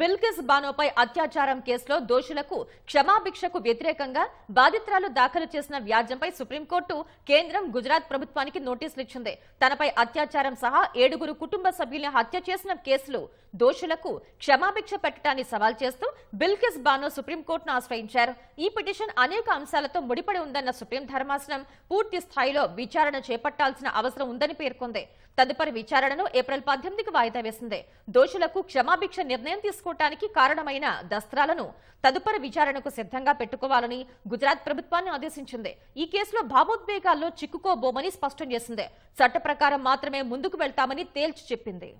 బిల్కిస్ బానోపై అత్యాచారం కేసులో దోషులకు క్షమాభిక్షకు వ్యతిరేకంగా బాధితురాలు దాఖలు చేసిన వ్యాజ్యంపై సుప్రీంకోర్టు కేంద్రం గుజరాత్ ప్రభుత్వానికి నోటీసులు ఇచ్చింది తనపై అత్యాచారం సహా ఏడుగురు కుటుంబ సభ్యుల్ని హత్య చేసిన కేసులో దోషులకు క్షమాభిక్ష పెట్టడాన్ని సవాల్ చేస్తూ బిల్కిస్ బానో సుప్రీంకోర్టును ఆశ్రయించారు ఈ పిటిషన్ అనేక అంశాలతో ముడిపడి ఉందన్న సుప్రీం ధర్మాసనం పూర్తి స్థాయిలో విచారణ చేపట్టాల్సిన అవసరం ఉందని పేర్కొంది తదుపరి విచారణను ఏప్రిల్ పద్దెనిమిదికి వాయిదా వేసింది దోషులకు క్షమాభిక్ష నిర్ణయం తీసుకు తీసుకోవటానికి కారణమైన దస్త్రాలను తదుపరి విచారణకు సిద్ధంగా పెట్టుకోవాలని గుజరాత్ ప్రభుత్వాన్ని ఆదేశించింది ఈ కేసులో భావోద్వేగాల్లో చిక్కుకోబోమని స్పష్టం చేసింది చట్ట ప్రకారం మాత్రమే ముందుకు వెళ్తామని తేల్చి చెప్పింది